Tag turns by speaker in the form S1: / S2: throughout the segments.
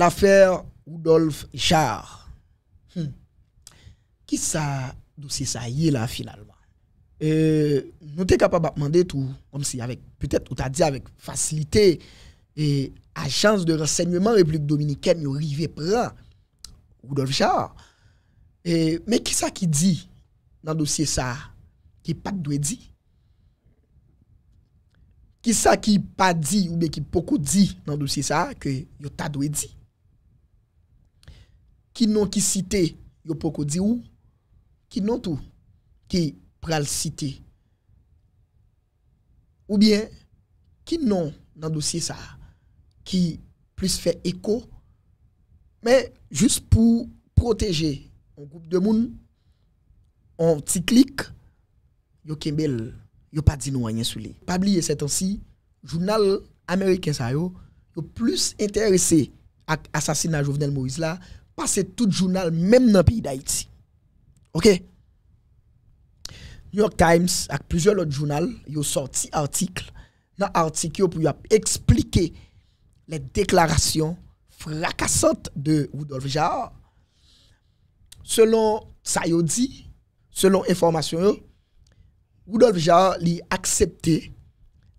S1: l'affèr Oudolphe Char. Hmm. Ki sa dousi sa yè la finalman? Nou te kapab ap mande tou, ou ta di avèk fasilite e a chans de rasegnouman Republik Dominikèm yo rive pran Oudolphe Char. Me ki sa ki di nan dousi sa ki pat dwe di? Ki sa ki pa di ou me ki pokou di nan dousi sa ke yo ta dwe di? qui non qui cité, yo poko di ou, qui n'ont tout, qui pral cité. Ou bien, qui n'ont dans dossier ça, qui plus fait écho, mais juste pour protéger un groupe de monde, un petit clic, yo kembel, yo pas dit nous rien sur lui. Pas oublier cette aussi journal américain ça yo, plus intéressé à assassinat Jovenel Moïse là Pase tout jounal menm nan piyi da iti. Ok? New York Times ak pizyon lot jounal yo sorti artikl. Nan artik yo pou yo ap eksplike le deklarasyon frakasante de Woodolfe Jarre. Selon sayo di, selon informasyon yo, Woodolfe Jarre li aksepte,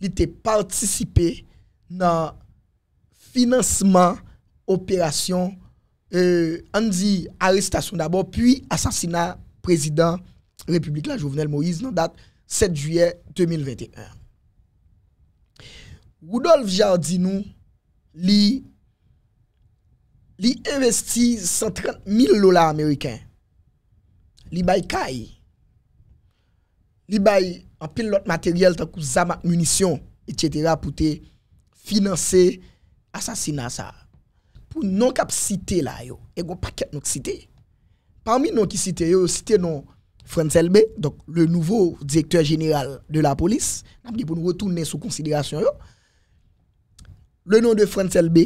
S1: li te partisipe nan financeman operasyon anzi euh, arrestasyon d'abord, puis asasina prezident Republik la Jouvenel Moïse nan dat 7 juyè 2021. Goudolf Jardinou li li investi 130.000 lola Ameriken. Li bay kay. Li bay an pil lot materyel tan kou zamak munisyon, etc. pou te finanse asasina sa. pour non citer cité là yo et gon paquet nous cité parmi nous qui cité yo cité non Franz donc le nouveau directeur général de la police n'a dit pour nous retourner sous considération le nom de Franz LB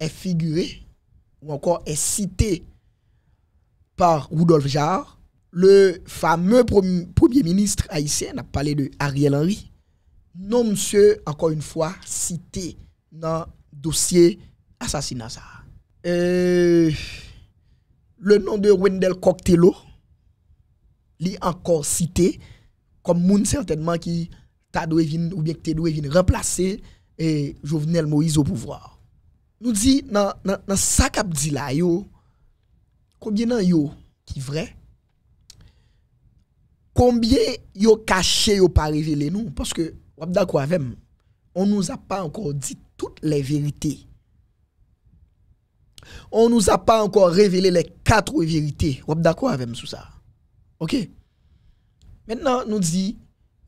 S1: est figuré ou encore est cité par Rudolf Jarre le fameux premier, ministre haïtien a parlé de Ariel Henry non monsieur encore une fois cité dans dossier assassinat euh, le nom de Wendell Coctello, il est encore cité comme moun certainement qui t'a ou bien que t'a remplacer et eh, Jovenel Moïse au pouvoir. Nous dit dans dans ça qu'a dit là yo combien yo qui vrai combien yo caché yo pas révélé nous parce que Wabda on nous a pas encore dit toutes les vérités on nous a pas encore révélé les quatre vérités. Vous êtes d'accord avec nous ça OK Maintenant, nous dit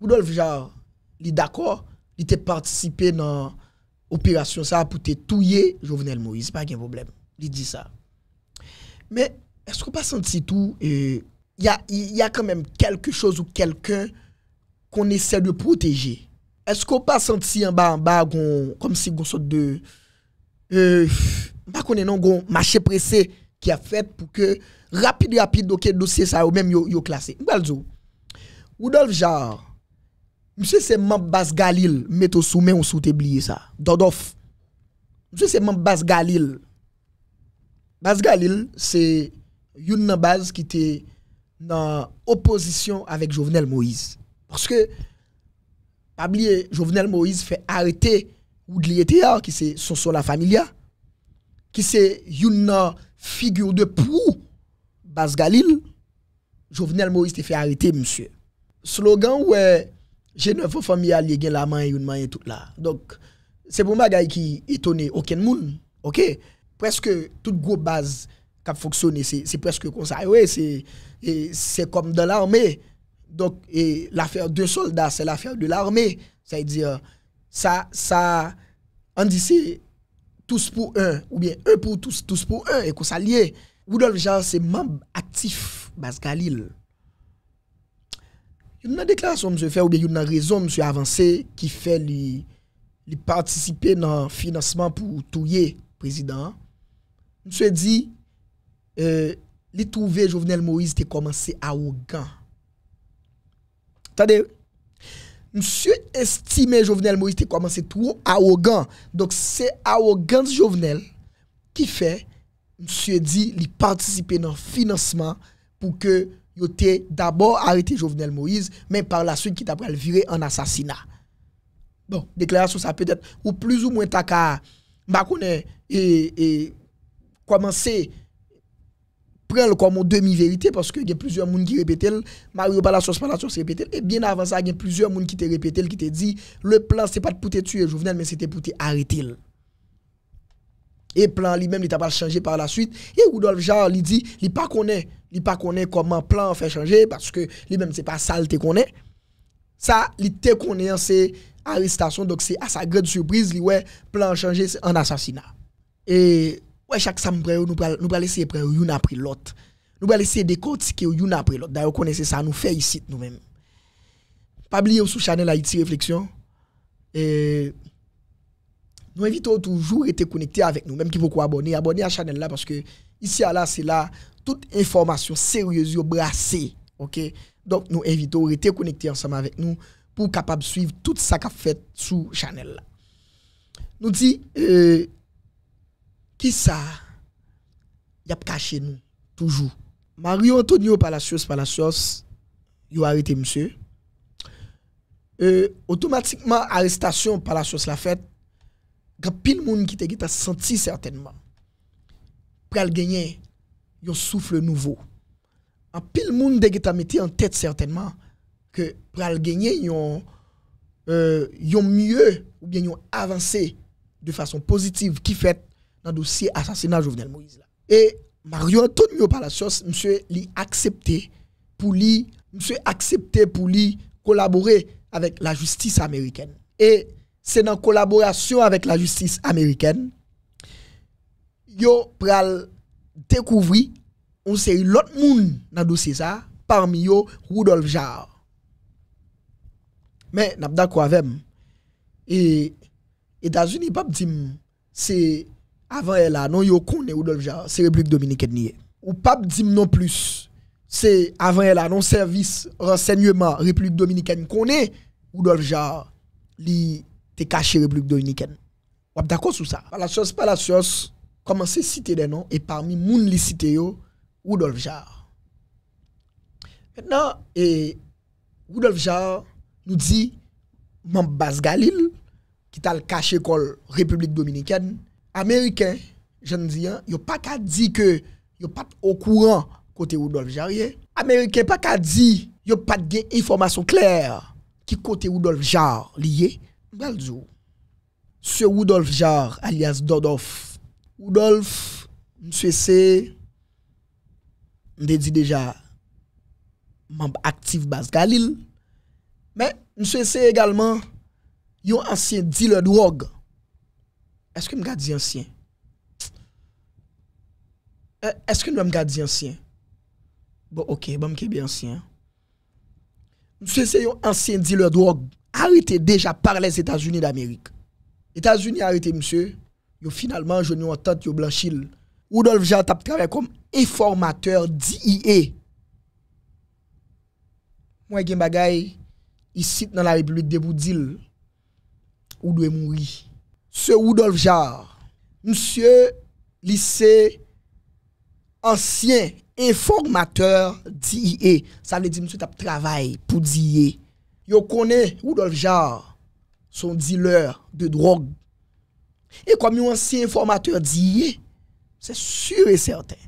S1: Rudolf Jarre, il est d'accord, il était participé dans opération ça pour tuer Jovenel Moïse, pas de problème. Il dit ça. Mais est-ce qu'on pas senti tout euh, il y a, quand même quelque chose ou quelqu'un qu'on essaie de protéger. Est-ce qu'on pas senti en bas en bas comme si on sort de euh, pas est non marché pressé qui a fait pour que rapide rapide OK dossier ça ou même yo yo classé. M'balzo. Rudolf Jarre Monsieur c'est mon Bas Galil, met sous main ou sous oublié ça. Dodof. Monsieur c'est mon Bas Galil. Bas Galil c'est une base qui était en opposition avec Jovenel Moïse parce que pas oublier Jovenel Moïse fait arrêter Oudli qui c'est son la familia qui c'est une figure de proue, Bas Galil, Jovenel Moïse te fait arrêter, monsieur. Slogan, ouais, j'ai neuf familles alliées, la main et une main et tout là. Donc, c'est pour bagaille qui étonne aucun monde, ok? Presque toute grosse base qui a fonctionné, c'est presque comme ça. Oui c'est comme dans l'armée. Donc, l'affaire de soldats, c'est l'affaire de l'armée. C'est-à-dire, ça, ça, on dit tous pou un, ou bien un pou tous, tous pou un, ekou sa liye, wou dol jan se mamb aktif bas galil. Yon nan dekla sou mse fe ou bien yon nan rezon mse avanse ki fe li li participen nan financeman pou touye prezident. Mse di, euh, li touve Jovenel Moïse te komanse arrogant. Tadev, Monsieur estimé Jovenel Moïse a commencé trop arrogant. Donc c'est arrogance Jovenel qui fait monsieur dit lui participer dans financement pour que ait d'abord arrêté Jovenel Moïse, mais par la suite qui t'a le virer en assassinat. Bon, déclaration ça peut être ou plus ou moins ta ka, et, et Pren lè kon moun demi verite, paske gen plizyon moun ki repete lè, maryo bala sos, pala sos repete lè, e bien avansa gen plizyon moun ki te repete lè, ki te di, le plan se pa te pote tue, jouvenel, men se te pote arete lè. E plan li men, li ta pa chanje par la suite, e Rudolf Jean li di, li pa konen, li pa konen koman plan fè chanje, paske li men se pa salte konen, sa, li te konen se, arestasyon, dok se a sa grede surprize, li wè, plan chanje, an asasina. E, Ouais, chaque samedi, nous allons essayer prendre une après l'autre. Nous allons essayer de décortiquer une après l'autre. D'ailleurs, connaissez ça, nous fait ici nous-mêmes. Pas oublier sous Chanel Haïti Réflexion. nous invitons toujours à être connectés avec nous, même qui vous abonner. Abonnez à Chanel là parce que ici à là, c'est là toute information sérieuse brassée. OK? Donc, nous invitons à être connectés ensemble avec nous pour capable suivre tout ça qu'a fait sous channel là. Nous dit, euh, qui ça Il a caché nous, toujours. Mario Antonio Palacios Palacios, il a arrêté monsieur. Euh, automatiquement, arrestation Palacios l'a faite. Il y a pile monde qui t'a senti certainement. Pour gagner, un souffle nouveau. En pile monde qui t'a mis en tête certainement que pour gagner, un euh, mieux ou bien ont avancé de façon positive qui fait dans le dossier assassinat Jovenel Moïse. Et Mario Antonio Palacios, monsieur, l'a accepté pour lui, monsieur accepté pour lui collaborer avec la justice américaine. Et c'est dans collaboration avec la justice américaine, yo pral découvrir on sait l'autre monde dans le dossier ça, parmi yo Rudolf Jarre. Mais n'abda pas d'accord avec et États-Unis pas c'est avant elle a non yo connaît Rodolphe Jarre, c'est République dominicaine Ou pas dit non plus. C'est avant elle a non service renseignement République dominicaine connaît Rudolph Jarre li te caché République dominicaine. Ou d'accord sur ça. la chose pas la chose commencer citer des noms et parmi moun li cité yo Rodolphe Jarre. Maintenant et Rodolphe Jarre nous dit Mambas Galil qui t'a le caché col République dominicaine Ameriken, jen diyan, yon pa ka di ke yon pat okouran kote Woodolfe jar ye. Ameriken pa ka di yon pat ge informasyon kler ki kote Woodolfe jar li ye. Mwen aljou, se Woodolfe jar alias Dodolfe. Woodolfe, mwen se se, mwen de di deja, mwen pa aktif bas galil. Men, mwen se se egalman, yon ansye di le drog. Eske m gade zi ansyen? E, eske nou m gade zi ansyen? Bo, ok, ba m kebi ansyen. M sese yon ansyen di le drog, harite deja par les Etats-Unis d'Amerik. Etats-Unis harite, mse, yo finalman jouni wotant yo blanchil. Oudolv jan tap trawe kom eformateur di IE. Mwen gen bagay, i sit nan la repulite debou dil, Oudolv m ouri. Oudolv m ouri. Se Oudolf Jarre, msye lise ansyen informateur D.I.E. Sa vle di msye tap travay pou D.I.E. Yo konen Oudolf Jarre son dealer de drog. E kom yon ansyen informateur D.I.E. se sure serten.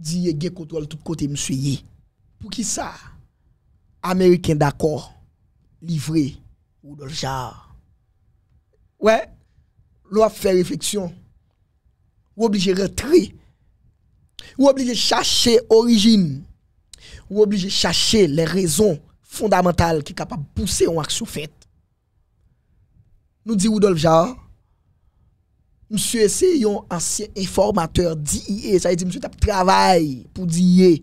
S1: D.I.E. ge kontrol tout kote msye. Pou ki sa? Ameriken d'akor livre Oudolf Jarre. Wey, l'on fait réflexion. Ou obligé retrait. Ou obligé chercher origine. Ou obligé chercher les raisons fondamentales qui sont capables de pousser une action faite. Nous dit Rudolf Jarre, monsieur c'est un ancien informateur d'IE, ça veut dire monsieur travaille pour dire. »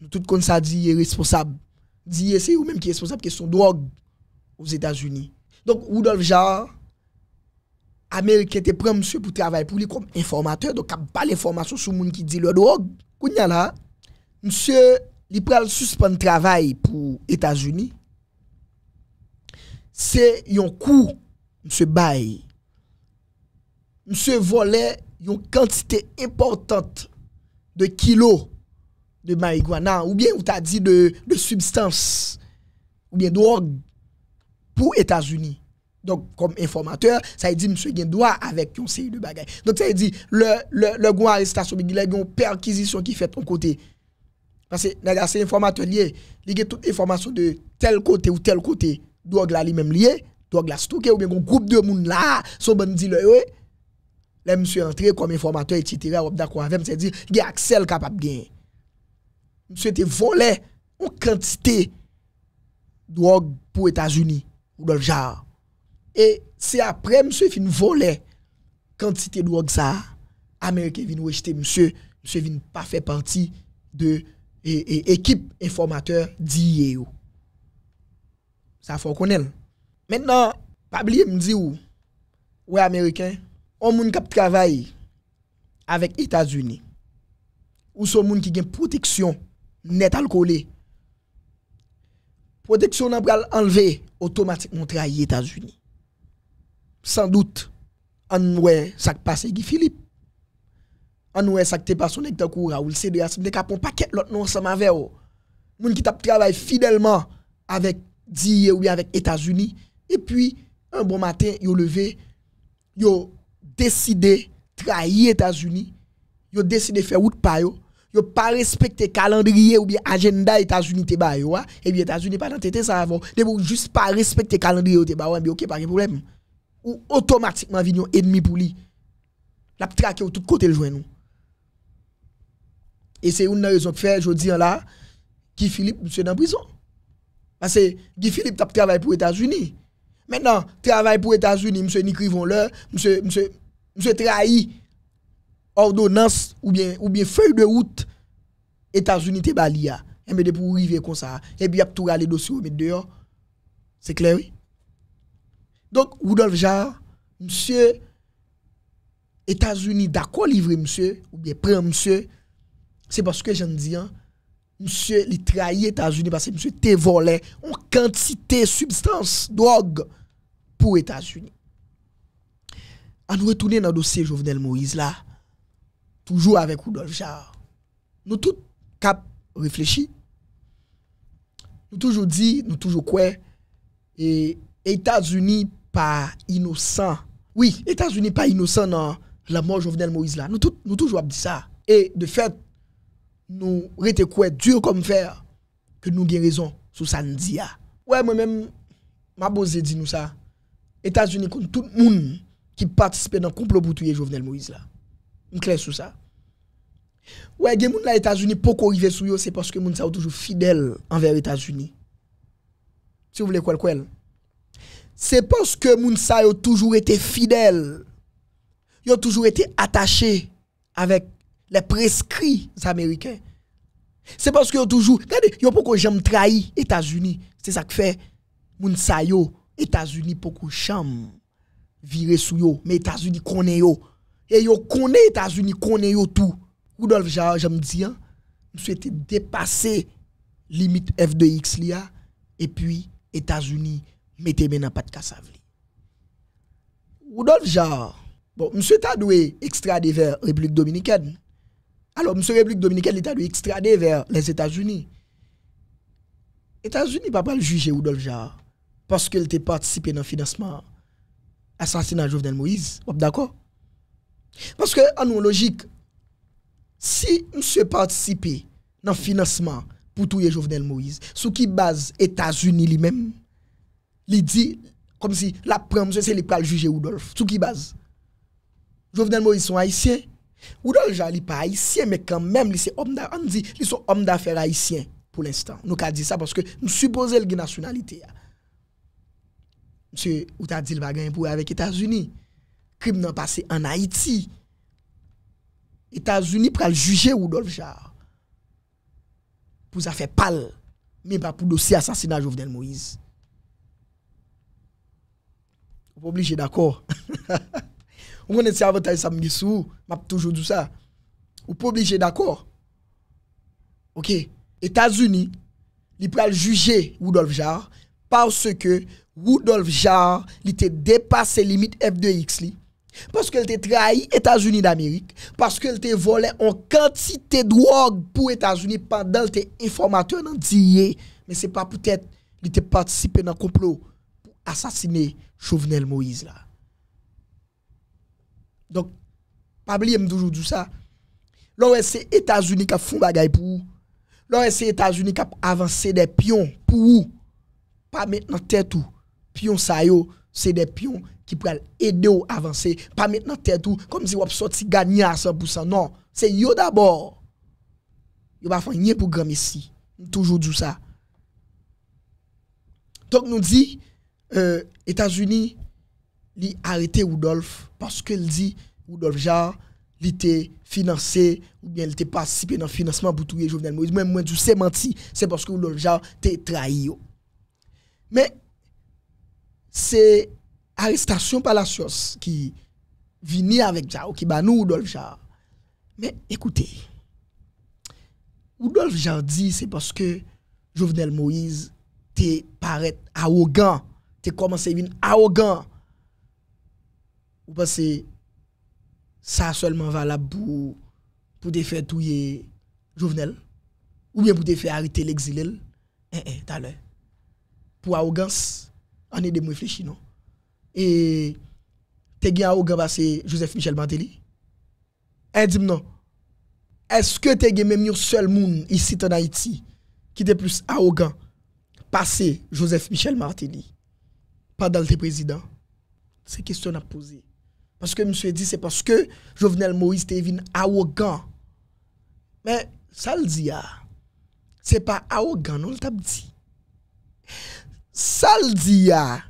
S1: Nous tout comme ça est responsable. DIE c'est ou même qui est responsable question drogue aux États-Unis. Donc Rudolf Jarre Amerike te pren msè pou travay pou li kom informatèr, do kap pa l'informasyon sou moun ki di lò. Do ho, kounya la, msè li pral suspèn travay pou Etas-Uni, se yon kou msè bay, msè volè yon kantite importante de kilo de marigwana, ou bien ou ta di de substans, ou bien do ho, pou Etas-Uni. Donc, comme informateur, ça dit monsieur Gen droit avec une série de bagages. Donc, ça dit le, le, le grand arrestation, il y a une perquisition qui fait ton côté. Parce que, c'est informateur lié. Il y a toute information de tel côté ou tel côté. Drogue la li même lié. Drogue la stocké. Ou bien, un groupe de monde là, son dit là, oui. Là, monsieur entré comme informateur, etc. Ou d'accord avec, c'est dit, il y a accès capable de gagner. Monsieur était volé en quantité de drogue pour États-Unis ou dans E se apre mse fin vole kantite dwo gsa, Amerike vin wejte mse, mse vin pa fe panti de e, e, ekip informateur diye yo. Sa fokonel. Men nan, pablie mdi ou, ou Amerike, ou moun kap travay avèk Etasuni, ou sou moun ki gen proteksyon net al kole, proteksyon nan pral anleve, otomatik moun tra yi Etasuni. sans doute, on ouais, ça qui passé Guy Philippe. On ouais, ça qui t'est passé avec Takou Raoul Cédric, c'est qu'à Pas paquet l'autre non ensemble avec eux. Moun qui travaille fidèlement avec DIE ou avec États-Unis et puis un bon matin, yo levé, yo décidé trahir États-Unis, yo décidé faire route pa yo, yo pas respecté calendrier ou bien agenda États-Unis te ba yo, ah. et bien États-Unis pas dans tété ça avant, de juste pas respecter calendrier te ba yo, ah. OK pas de problème. Ou otomatikman vin yon enmi pou li La pou trake ou tout kote l jwen nou E se yon nan rezon k fè, jwo di yon la Guy Philippe, msè nan prison Pase, Guy Philippe tap travay pou Etats-Unis Mè nan, travay pou Etats-Unis, msè ni krivon lè Msè trahi Ordonans ou bien feu de route Etats-Unis te bali ya E mè de pou rive kon sa E mè di ap toura le dosyo mè de yo Se kleri Donc, Rudolf Jarre, monsieur, États-Unis d'accord livrer monsieur, ou bien prendre monsieur, c'est parce que j'en dis, hein, monsieur, il trahit États-Unis parce que monsieur te volé en quantité, substance, drogue pour États-Unis. À nous retourner dans le dossier Jovenel Moïse là, toujours avec Rudolf Jarre. Nous tous, cap réfléchi, nous toujours dit, nous toujours quoi, et États-Unis pas innocent. Oui, États-Unis pas innocent dans la mort de Jovenel Moïse là. Nous, tout, nous toujours dit ça. Et de fait, nous rete quoi dur comme fer que nous avons raison sur ça Ouais, moi-même, ma bosé dit nous ça. États-Unis contre tout le monde qui participe dans le complot pour tuer Jovenel Moïse là. sommes clair sur ça. Ouais, les gens là États-Unis pour arriver sur eux, c'est parce que les gens sont toujours fidèles envers les États-Unis. Si vous voulez quoi, quoi c'est parce que Mounsa a toujours été fidèle. Ils ont toujours été attaché avec les prescrits américains. C'est parce qu'ils ont toujours. Regardez, ils ont beaucoup trahir trahi États-Unis. C'est ça qui fait Mounsa États-Unis beaucoup j'aime virer sous yo. Mais États-Unis connaissent yo. Et yo les États-Unis connaissent yo tout. Rudolf j'aime dire, nous souhaitons dépasser limite F 2 X et puis États-Unis mettez n'a pas de cas. Rudolf Jar, bon, monsieur t'a doué extradé vers République Dominicaine. Alors, monsieur République Dominicaine, l'État extradé vers les États-Unis. États-Unis pas le juger Rudolf Jarre parce qu'il a participé dans le financement assassinat de Jovenel Moïse. D'accord Parce que, en logique, si monsieur participe dans le financement pour les Jovenel Moïse, sous qui base États-Unis lui-même il dit, comme si la preuve, c'est les pral juger Oudolf, tout qui base Jovenel Moïse sont haïtiens. Oudolf Jean, n'est pas haïtien, mais quand même, il homme d'affaires. haïtien ils sont homme d'affaires pour l'instant. Nous avons dit ça parce que nous supposons qu'il nationalité. Monsieur, ou t'as dit le gagner pour avec États-Unis. Crime n'a passé en Haïti. États-Unis pral juger Oudolf Jarre. Pour ça faire pâle. Mais pas pour dossier assassinat Jovenel Moïse. Vous pas obligé d'accord. Vous n'êtes ça sous, toujours dit ça. pas obligé d'accord. OK. États-Unis, ils pral juger Rudolf Jarre parce que Rudolf Jarre, il était dépassé limite F2X Parce qu'elle a trahi États-Unis d'Amérique, parce qu'elle a volé en quantité de drogue pour États-Unis pendant que t'es informateur dans Mais n'est pas peut-être, il a participé dans un complot pour assassiner Chauvenel Moïse là. Donc, pas oublier toujours tout ça. Lorsque c'est États-Unis qui font bagaille pour Lorsque c'est États-Unis qui avancé des pions pour Pas maintenant tête tout. Pion ça yo, c'est des pions qui peuvent aider à avancer. Pas maintenant tête tout comme si on sorti gagner à 100%. Non, c'est yo d'abord. Yo pas faire rien pour grand ici. Toujours tout ça. Donc nous dit euh, États-Unis, li arrêté Rudolf parce qu'il dit Rudolf Jarre, était financé ou bien il était participé dans le financement pour tout Jovenel Moïse. Même moi, je sais menti, c'est parce que Rudolf Jarre était trahi. Mais c'est l'arrestation par la science qui vient avec Jarre, qui ba nous Rudolf Jarre. Mais écoutez, Rudolf Jarre dit c'est parce que Jovenel Moïse paraît arrogant te commencé à arrogant. Ou pensez ça seulement valable pour pour te faire tout Jovenel ou bien pour te faire arrêter l'exil eh, eh, pour arrogance on est de me réfléchir non et t'es gagné arrogant parce que Joseph Michel Martelly elle dit non est-ce que t'es as même un seul monde ici en Haïti qui était plus arrogant passé Joseph Michel Martelly pas dans président C'est question à poser. Parce que Monsieur dit, c'est parce que Jovenel Moïse était arrogant. Mais ça le dit, ah. c'est pas arrogant, non, le dit. Ça le dit, ah.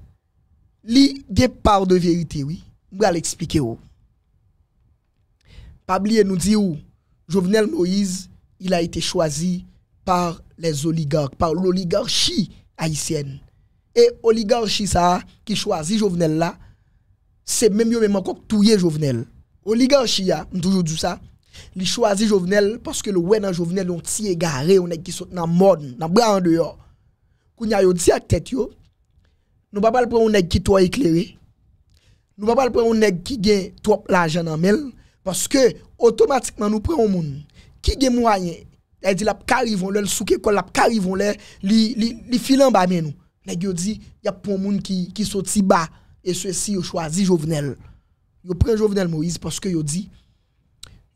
S1: il y de vérité, oui. Je vais l'expliquer. Oh. Pablier nous dit, où oh, Jovenel Moïse, il a été choisi par les oligarques, par l'oligarchie haïtienne et oligarchie ça qui choisit Jovenel là, c'est même yo même encore touyer Jovenel. Oligarchie a toujours dit ça. Il choisit Jovenel parce que le ouais dans Jovenel on t'y égaré, on est qui saute dans mode, dans bras en dehors. Kounya yo dit à tête yo, nous pas prendre on nèg qui toi éclairé. Nous pas prendre un nèg qui gagne trop l'argent en mel parce que automatiquement nous prenons un monde qui gagne moyen. Elle dit la carivon le quoi la carivon le li les li bas ba nous. Il dit y a pour monde qui qui si bas et ceci ont choisi Jovenel. ont pris Jovenel Moïse parce que yo dit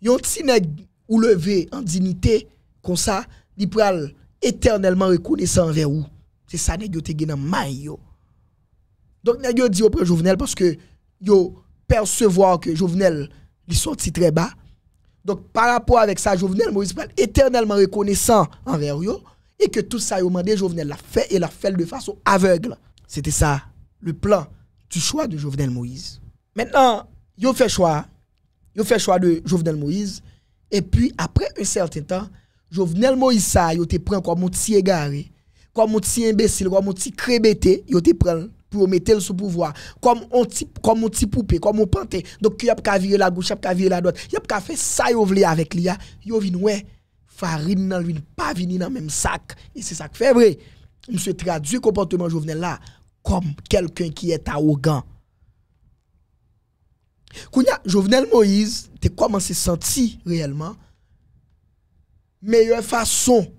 S1: yon ont nèg ou levé en dignité comme ça, ils pral éternellement reconnaissant envers vous. C'est ça nèg qui dans le Donc nèg yo dit Jovenel parce que yo percevoir que Jovenel il sorti très bas. Donc par rapport avec ça Jovenel Moïse pral éternellement reconnaissant envers vous et que tout ça, il demandé, Jovenel l'a fait et l'a fait de façon aveugle. C'était ça, le plan du choix de Jovenel Moïse. Maintenant, il fait choix, il fait choix de Jovenel Moïse, et puis après un certain temps, Jovenel Moïse, ça, il te prend comme un petit égaré, comme un petit imbécile, comme un petit crébété, il te pris pour mettre le sous pouvoir, comme un petit comme poupée, comme un panté. Donc, il a qu'à virer la gauche, il a virer la droite, il a fait faire ça, il voulait avec l'IA, il vient, ouais farine n'a l'huile pas vini dans le même sac et c'est ça qui fait vrai monsieur traduit le comportement Jovenel là comme quelqu'un qui est arrogant Kounya, Jovenel Moïse te commencé senti réellement meilleure façon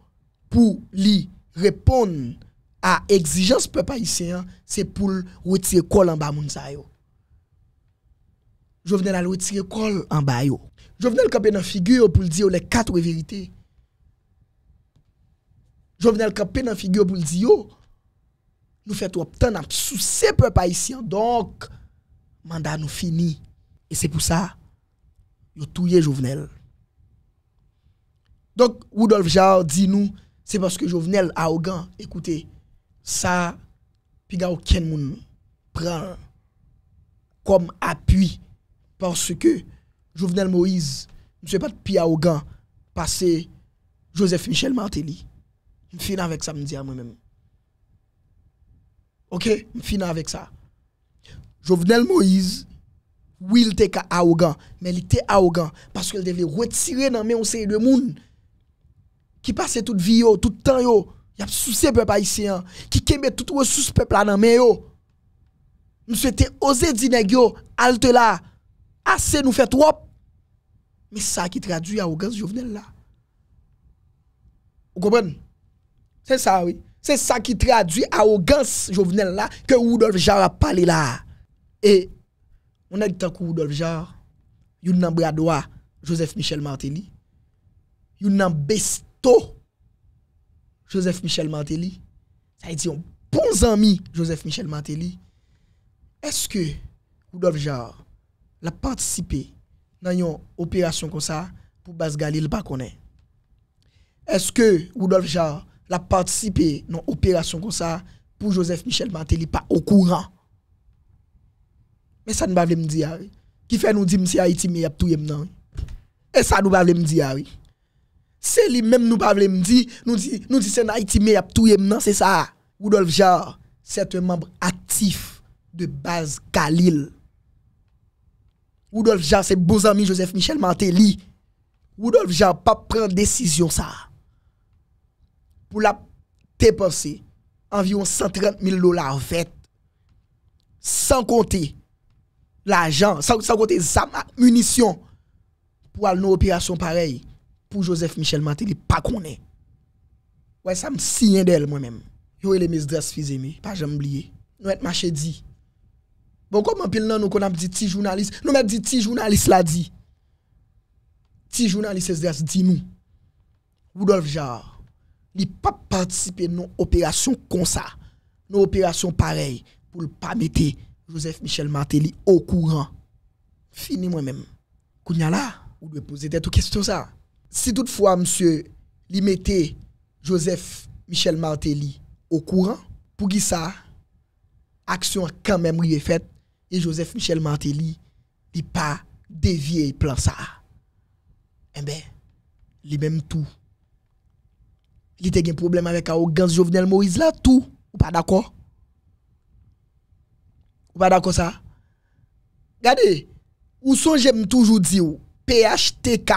S1: pour lui répondre à exigence peuple haïtien c'est pour retirer col en bas moun yo Jovenel a retiré col en bas yo Jovenel campé dans figure pour dire les quatre vérités Jovenel Campé dans figure pour le dire, nous faisons trop temps à peuple haïtien. Donc, mandat nous fini. Et c'est pour ça, yo touye Jovenel. Donc, Rudolf Jarre dit nous, c'est parce que Jovenel arrogant. Écoutez, ça, a aucun monde prend comme appui. Parce que Jovenel Moïse, ne monsieur pas de pi arrogant, passé Joseph Michel Martelly. M fina vek sa m diya mwen mèm. Ok, m fina vek sa. Jovenel Moïse, wil te ka aogan, men li te aogan, paske l deve wet sire nan men ou se yon moun. Ki pase tout vi yo, tout tan yo, yap sou se pepe aisyan, ki keme tout wè sou se pepe la nan men yo. M sou te ose dine gyo, halte la, ase nou fet wop. Men sa ki tradu ya aogan jovenel la. O goben? C'est ça, oui. C'est ça qui traduit arrogance Jovenel là que Rudolf Jarre a parlé là. Et on a dit que Rudolf Jarre, il a Joseph Michel Martelly, il a besto Joseph Michel Martelly. Ça a dire un bon ami Joseph Michel Martelly. Est-ce que Rudolf Jarre a participé dans une opération comme ça pour Basgalil pas connaît? Est-ce que Rudolf Jarre la participer dans opération comme ça pour Joseph Michel Mantelli, pas au courant. Mais ça ne va pas me dire. Qui fait nous dire que Haïti, mais il y a tout Et ça nous va me dire. C'est lui-même nous va me dire. Nous dit nous dit c'est Haïti, mais il y a tout non, c'est ça. Rudolf Jarre, c'est un membre actif de base Khalil. Rudolf Jarre, c'est bon ami Joseph Michel Mantelli. Rudolf Jarre pas prendre décision ça. pou la tepose anvyon 130.000 dolar vet san konte la jan, san konte zama munisyon pou al nou operasyon parey pou Joseph Michel Maté li pa konen wè sa m siyen del mwen men yo e le mis dras fizemi pa jan m bliye, nou et mache di bon kon man pil nan nou konam di ti jounalist, nou met di ti jounalist la di ti jounalist se z dras di nou ou dof jar li pa partisipe nou operasyon kon sa, nou operasyon parey, pou li pa mette Joseph Michel Martelly ou kouran. Fini mwen men. Kou nyan la, ou lwe pose det ou kesto sa. Si dout fwa, msye, li mette Joseph Michel Martelly ou kouran, pou gi sa, aksyon kan men mwen li ve fet, li Joseph Michel Martelly li pa devye plan sa. En eh ben, li men tou Il était un problème avec l'arrogance Jovenel Moïse là, tout. Ou pas d'accord? Ou pas d'accord ça? Regardez, ou son j'aime toujours dire, PHTK.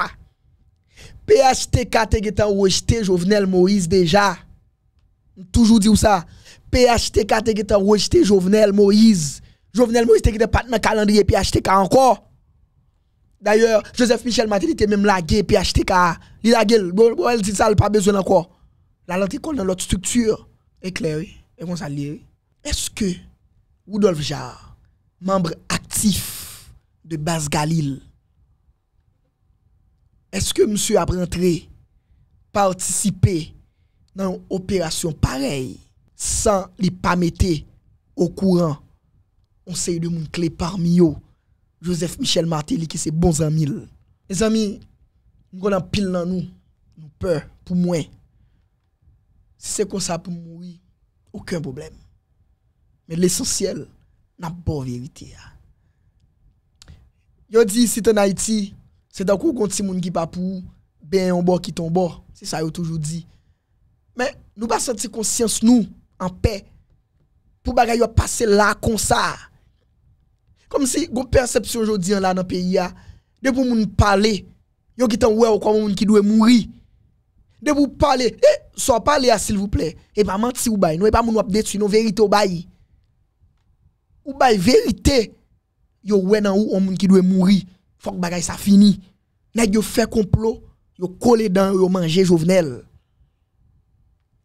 S1: PHTK te getan rejeté Jovenel Moïse déjà. Toujours dit ça. PHTK te getan rejeté Jovenel Moïse. Jovenel Moïse te getan pas dans calendrier PHTK encore. D'ailleurs, Joseph Michel Maté était même lagué PHTK. Il lagué, bon, elle dit ça, il pas besoin encore. la lantikon nan lot struktur, e kleri, e monsan liri, eske, Moudolf Jarre, membre aktif, de Bas Galil, eske monsen aprentre, partisipe, nan operasyon parey, san li pa mette, ou kouran, monsen yon moun kle parmi yo, Joseph Michel Martelly, ki se bon zan mil. E zan mi, moun kon an pil nan nou, moun pe, pou mwen, se se kon sa pou mwoui, ouken problem. Men l'esensyel, nan bo verite ya. Yo di, si te naiti, se da kou konti moun ki pa pou, ben yon bo ki ton bo, se sa yo toujou di. Men, nou ba senti konsyans nou, an pe, pou bagay yo pase la kon sa. Kom si, kon persepsyon jodiyan la nan peyi ya, de pou moun pale, yo ki ten wè ou kwa moun ki dwe mwoui, de vous parler, eh, so parler s'il vous plaît. Et pas mentir ou bail, nous et pas moun nos vérité ou bail. Ou bail vérité. Yo wè nan ou on moun qui doit mourir. Faut bagay ça fini. Nèg yo fait complot, yo collé dans yo manger Jovenel.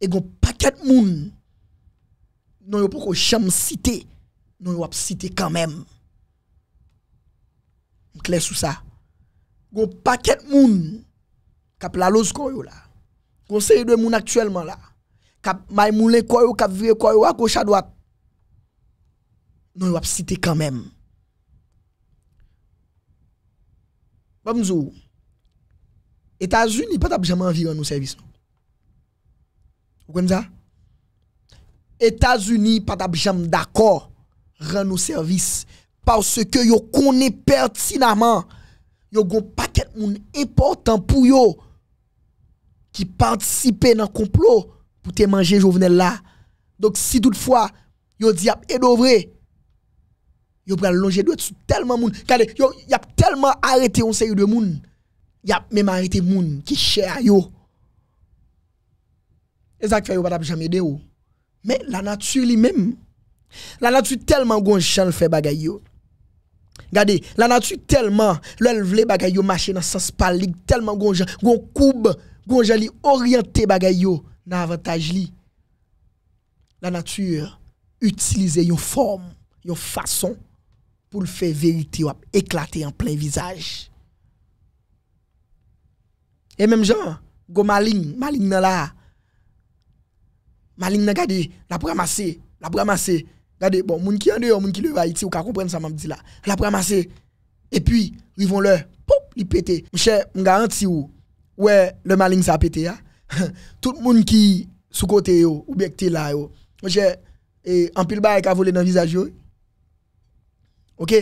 S1: Et gon paquet moun non yo poko cham cité, non yo ap cité quand même. M'clair sous ça. Gon paquet moun kap la lose la. Gonsenye dwen moun aktuelman la, ka may moun lè koy ou, ka vye koy ou, ak osha dwap, nou yon wap site kanmen. Wap mzou, Etasuni patab jaman anvi ran nou servis nou. Ou kwen mza? Etasuni patab jaman d'akor ran nou servis parce ke yon kone pertinaman yon goun paket moun eportan pou yon qui participait dans le complot pour te manger Jovenel là. Donc si toutefois, yo dit et vrai, yo pral longer doit sur tellement moun. Regardez, yo y a tellement arrêté un série de moun. Y a même arrêté moun qui cher yo. Et ça fait yo pas jamais de Mais la nature lui-même, la nature tellement gon le fait bagay Regardez, la nature tellement, l'elle voulait bagay yo marcher dans sens palig tellement gon gon coube Gonjali li orienté bagay yo na avantage li. La nature utilise yon forme, yon façon pour le faire vérité ou éclater en plein visage. Et même genre, go maling, malin nan la. Maligne nan gade, la ramasser, la ramasser. gade, bon, moun ki en yo, moun ki le va ou ka comprendre ça m'a dit là. La ramasser. Et puis, rivons le, leur, pop, ils mon Monsieur, je ou ouais, le maling ça a pété. Hein. tout le monde qui sous côté ou bien qui là yo, j'ai un pile bas qui a volé dans le visage OK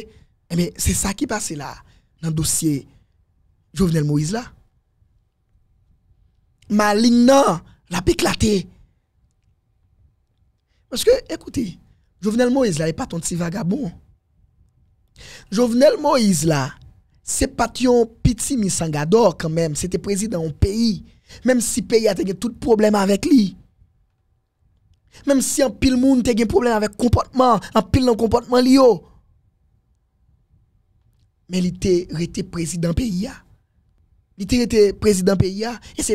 S1: Mais eh c'est ça qui passe là dans le dossier Jovenel Moïse là. Maling non, l'a éclaté. Parce que écoutez, Jovenel Moïse là n'est pas ton petit vagabond. Jovenel Moïse là, se pat yon piti misangador kanmem, se te prezident yon peyi, mem si peyi a te gen tout probleme avek li, mem si an pil moun te gen probleme avek kompotman, an pil nan kompotman li yo, men li te rete prezident peyi a, li te rete prezident peyi a, e me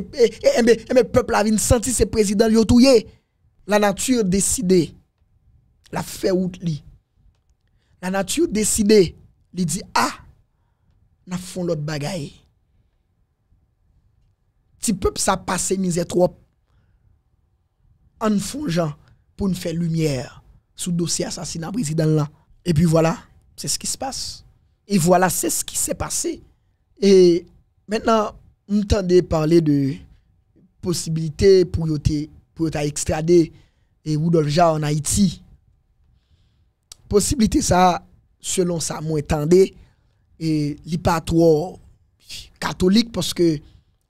S1: e, e, e, pepl avin santi se prezident li yo touye, la natyur deside, la feout li, la natyur deside, li di a, ah, n'a font l'autre bagaille. Ti peuple ça passe misère trop. En fongeant pour nous faire lumière sur le dossier assassinat président là. Et puis voilà, c'est ce qui se passe. Et voilà, c'est ce qui s'est passé. Et maintenant, on entendait parler de possibilité pour yoter, pour ta extrader et Rudolf en Haïti. Possibilité ça, selon ça, moi, entendait et li pas trop catholique parce que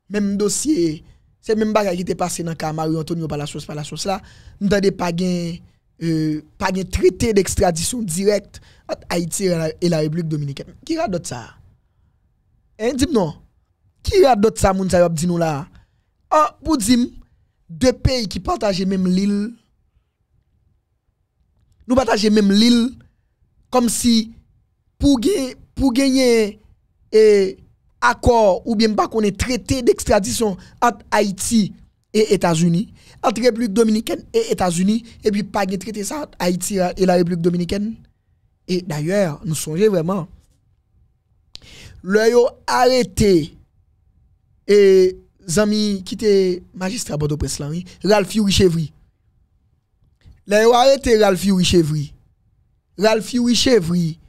S1: même dossier c'est même bagarre qui était passé dans cas sauce, Antonio la pas là n'entendait pas nous euh, pas de traité d'extradition direct entre Haïti et la République dominicaine qui a d'autre ça hein dis non qui d'autre ça moun ça dit nous là ah pour dire deux pays qui partagent même l'île nous partageons même l'île comme si pour que pour gagner et eh, accord ou bien pas qu'on est traité d'extradition entre Haïti et États-Unis, entre République dominicaine et États-Unis, et puis pas de traité ça entre Haïti et la République dominicaine. Et d'ailleurs, nous songez vraiment, le arrêté et amis qui étaient magistrat bordeaux presse là, Ralph Fury Chevri. Le arrêté Ralph Fury Chevry. Ralph Fury Chevry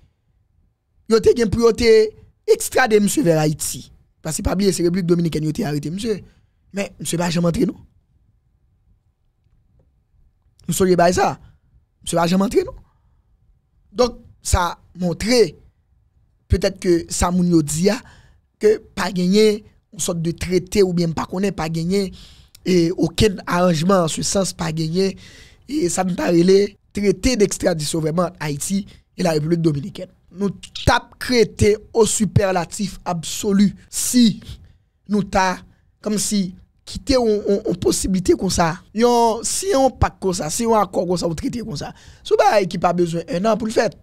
S1: yo te gen priorité monsieur vers Haïti. Parce que pas bien, c'est la République dominicaine yo te arrêté monsieur. Mais monsieur pas jamais entré nous. Nous serions pas ça. Monsieur pas jamais entré nous. Donc ça montrait peut-être que ça moun yo dit ah, que pas gagné une sorte de traité ou bien pas connaît pas gagné et aucun arrangement en ce sens pas gagner. et ça nous relé traité d'extradition vraiment Haïti E la Republik Dominikèn. Nou tap krete o superlatif absolu. Si nou ta, kom si, kite ou posibilite kon sa. Si yon pak kon sa, si yon akor kon sa ou trite kon sa, sou ba ekipa bezwen enan pou l'fèt.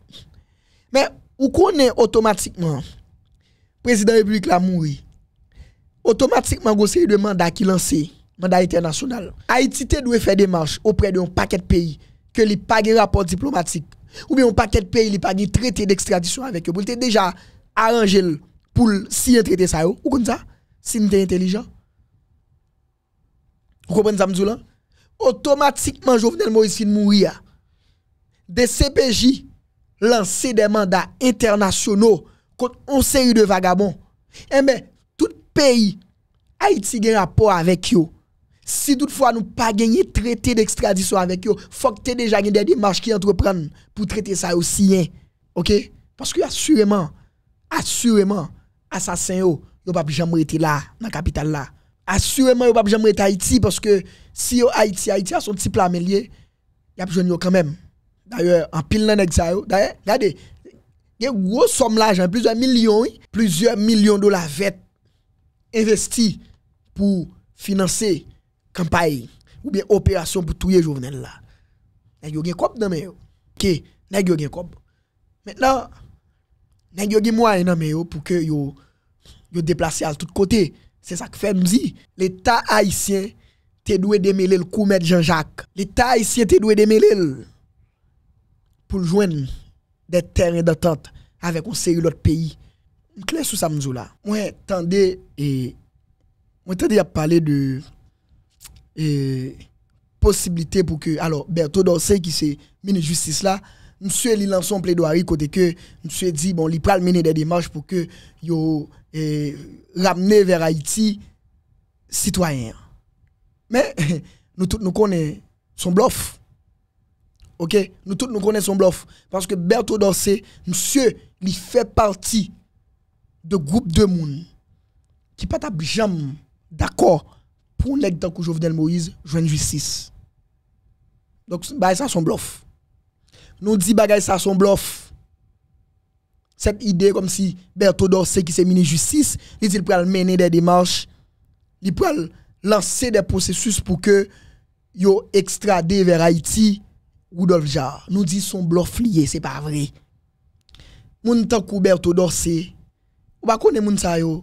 S1: Men, ou konen otomatikman, Prezident Republik la moui, otomatikman gose yon manda ki lanse, manda internasyonal. Haitite dwe fè demarche opre de yon paket peyi ke li pag en raport diplomatik Ou bien un paquet de pays, il pas de traité d'extradition avec eux. Pour déjà arrangé pour si un traité ça, ou comme ça, si êtes intelligent. Vous comprenez ça, là Automatiquement, Jovenel Moïse mourir. Des CPJ lancer des mandats internationaux contre une série de vagabonds. Eh bien, tout pays, Haïti a un rapport avec eux. Si toutefois nous pas gagné traité d'extradition avec eux, faut que tu déjà des démarches qui entreprennent pour traiter ça aussi. Hein. OK Parce que assurément, assurément, assassin yo, yo pas jamais été là dans la capitale là. Assurément, yo pas jamais été Haïti parce que si yo Haïti, Haïti a son petit plat il y a besoin quand même. D'ailleurs, en pile dans ça yo, d'ailleurs, regardez, y a gros somme l'argent, plusieurs millions, plusieurs millions de dollars investis pour financer Kampaye ou biye operasyon pou touye jovenen la. Nè gyo gen kop nan mè yo. Kè, nè gyo gen kop. Mèt nan, nè gyo gen mwen nan mè yo pou kè yo yo deplase al tout kote. Se sa kè fè mzi. L'Etat Haitien te dwe demele l'kou mèd Jean-Jacques. L'Etat Haitien te dwe demele l'kou mèd Jean-Jacques. Pou jwen de terren datante avèk onseye l'ot peyi. Mè kè lè sou sa mzou la. Mwen tende e... Mwen tende a pale de... et possibilité pour que alors Berthaud Dorsey qui c'est ministre justice là monsieur il lance son plaidoirie côté que monsieur dit bon il pral mener des démarches pour que yo eh, ramener vers Haïti citoyens mais nous tous nous connaissons son bluff OK nous tous nous connaissons son bluff parce que Berthaud Dorsey monsieur il fait partie de groupe de monde qui pas jamais d'accord pour nek tant que Jovenel Moïse joindre justice. Donc bah ça son bluff. Nous dit bagay ça son bluff. Cette idée comme si Berthaud qui qui s'est ministre justice, il dit le mener des démarches, il pral lancer des processus pour que yo extradé vers Haïti Rudolf Jar. Nous dit son bluff lié, c'est pas vrai. Moun tant que Berthaud sait ou pas connaît moun sa yo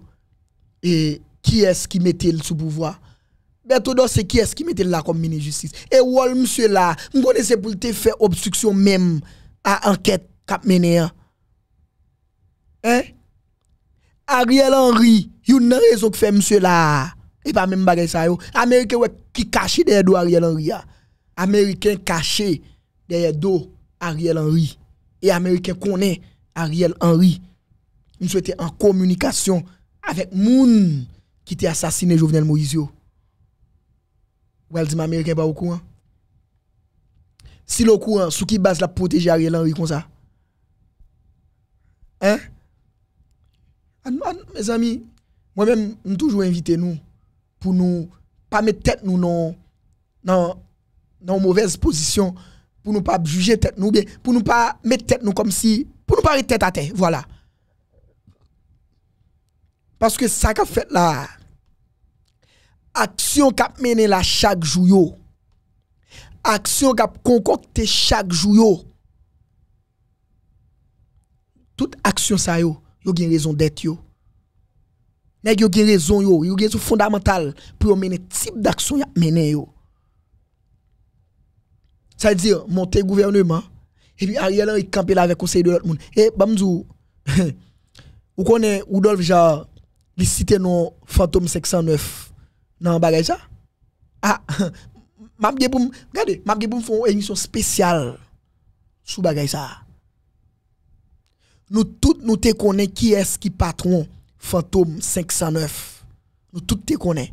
S1: et qui est-ce qui mettait le sous pouvoir dans c'est qui est-ce qui mettait là comme ministre justice Et Wall, monsieur là, vous connais c'est pour te faire obstruction même à enquête cap mené. Hein. hein Ariel Henry, il n'a a raison que fait monsieur là. Et pas même bagay ça yo. Américain qui caché derrière dos Ariel Henry. Hein. Américain caché derrière dos Ariel Henry. Et Américain connaît Ariel Henry. Nous souhaitons en communication avec Moun qui était assassiné Jovenel Moïse. Ou elle dit, américain pas au courant. Si le courant, sous qui base la protéger Ariel Henry comme ça? Hein? mes amis, moi-même, je toujours invité nous pour nous pas mettre tête nous dans une mauvaise position pour nous pas juger tête nous pour nous pas mettre tête nous comme si pour nous pas être tête à tête voilà parce que ça qu'a fait là action a mené la chaque jour action a concocté chaque jour toute action ça yo yo gen raison d'être yo nèg yo gen raison yo yo gen fondamental pour mener type d'action y a mené yo ça veut dire monter gouvernement et puis Ariel Henry camper là avec conseil de l'autre monde et bamzou ou connaît Rudolf Jarre il cite non fantôme 609 dans bagage ça ah regardez m'a faire une émission spéciale sur bagage ça nous tout nous te connaissons qui est-ce qui patron fantôme 509 nous tout te connaissons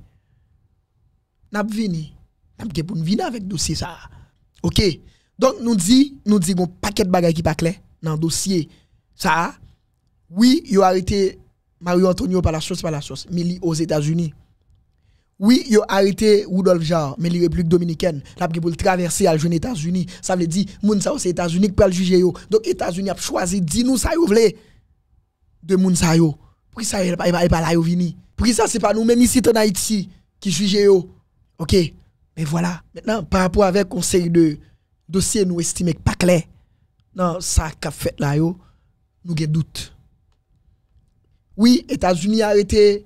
S1: n'a vini n'a pour venir avec dossier ça OK donc nous dit nous dit un paquet de qui pas clair dans dossier oui il a arrêté Mario Antonio par la sauce par la chose, mais aux États-Unis oui, ils ont arrêté Rudolf Jarre, mais les Républiques dominicaines, là, pour le traverser à les États-Unis. Ça veut dire, Mounsao c'est États-Unis qui peut le juger. Donc, États-Unis a choisi, dis nous ça, vous voulez, de Mounsayo. Pourquoi ça, il pas là, il vini. Pourquoi ça, c'est pas nous même ici, en Haïti, qui jugez. OK. Mais voilà. Maintenant, par rapport avec conseil de dossier, nous estimons que pas clair. Non, ça qu'a fait là, nous avons doutes. Oui, États-Unis a arrêté.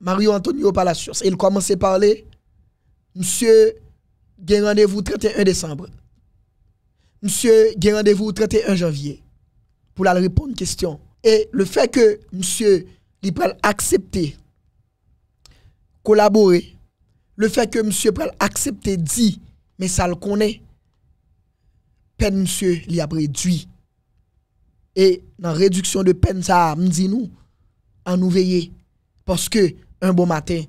S1: Mario Antonio Palacios. Il commence à parler. Monsieur, gain rendez-vous 31 décembre. Monsieur, gain rendez-vous 31 janvier. Pour la répondre question. Et le fait que monsieur, il peut accepter, collaborer, le fait que monsieur peut accepter, dit, mais ça le connaît, peine monsieur, il a réduit. Et dans la réduction de peine, ça, me dit nous, en nous veiller. Parce que un bon matin,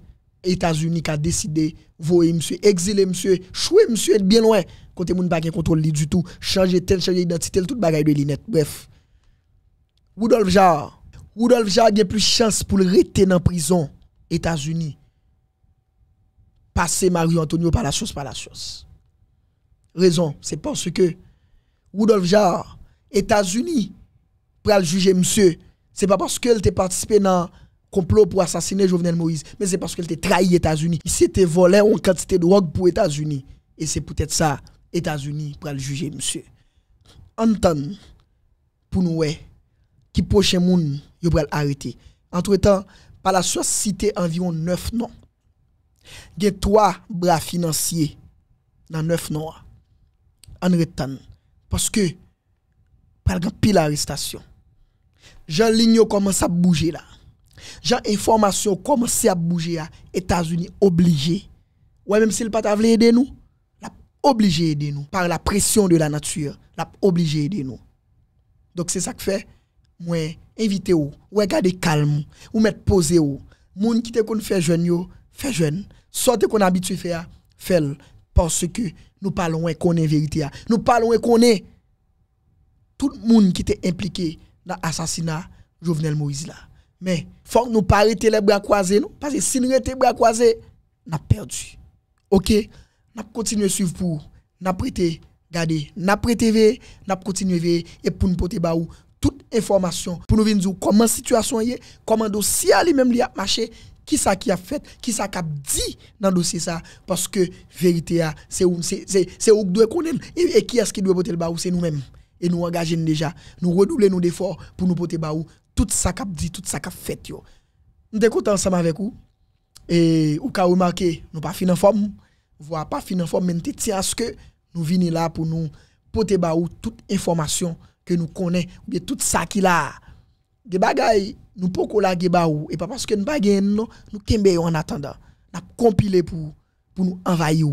S1: États-Unis a décidé voir monsieur, exiler monsieur, chouer monsieur bien loin, côté moun pas contrôle du tout, changer tel, changer identité, tout bagaille de lunettes. Bref. Rudolf Jarre, Rudolf Jarre a plus chance pour le retenir en prison États-Unis. Passer marie Antonio par la chose par la chose. Raison, c'est parce que Rudolf Jarre, États-Unis, pour le juger monsieur, c'est pas parce qu'elle était participé dans complot pour assassiner Jovenel Moïse, mais c'est parce qu'elle était trahi États-Unis. Il s'était volé en quantité de drogue pour États-Unis. Et c'est peut-être ça, États-Unis, pour le juger, monsieur. temps pour nous, qui prochain monde, il va arrêter. Entre-temps, par la société cité environ 9 noms. Il y a 3 bras financiers dans 9 noms. En retan. Parce que, par exemple, pile l'arrestation, Jean Ligno commence à bouger là. Genre information commence à bouger États-Unis obligé. Ouais même si pas t'a de aider nous, l'a obligé de nous par la pression de la nature, l'a obligé de nous. Donc c'est ça que fait moi vous ou regarder calme ou mettre posé ou monde qui te connait faire jeune yo, fait jeune. Sorte qu'on habitué faire faire parce que nous parlons et est vérité Nous parlons et est tout le monde qui était impliqué dans l'assassinat Jovenel Moïse là. Mais il faut que nous pas arrêter les bras croisés, non? Parce que si nous arrêtons les bras croisés, nous avons perdu. OK? Nous continuons à suivre pour nous prêter, regardez, nous prêter, nous continuer et pour nous porter toute information pour nous venir comment la situation est, comment le dossier lui-même a marché, qui ça qui a fait, qui ça a dit dans le dossier ça, parce que la vérité ah, c'est où nous devons doit connaître et, qui est-ce qui doit porter le c'est nous-mêmes. Et nous engageons déjà, nous redoublons nos efforts pour nous porter baou tout ça qu'a dit, tout ça qu'a fait yo. Nous écoutons ensemble avec vous et vous avez remarqué nous pas fin en forme, voire pas fin en forme mais que nous venons là pour nous porter toute information que nous connaissons ou bien tout ça qui là. Des bagailles nous pas la ba et pas parce que nous pas non, nous kembe en attendant. N'a compilé pour pour nous envahir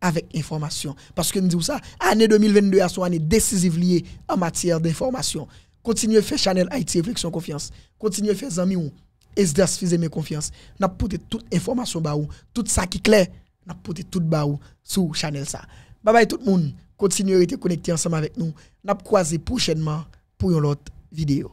S1: avec information parce que nous disons ça année 2022 a son année décisive en matière d'information. Continuez à faire Chanel Haïti Réflexion Confiance. Continuez à faire Zami ou Esdas mes Confiance. N'a porté toute information ou tout ça qui clair, n'a porté tout ou sur Chanel ça. Bye bye tout le monde. Continuez à être connecté ensemble avec nous. N'a croisé prochainement pour une autre vidéo.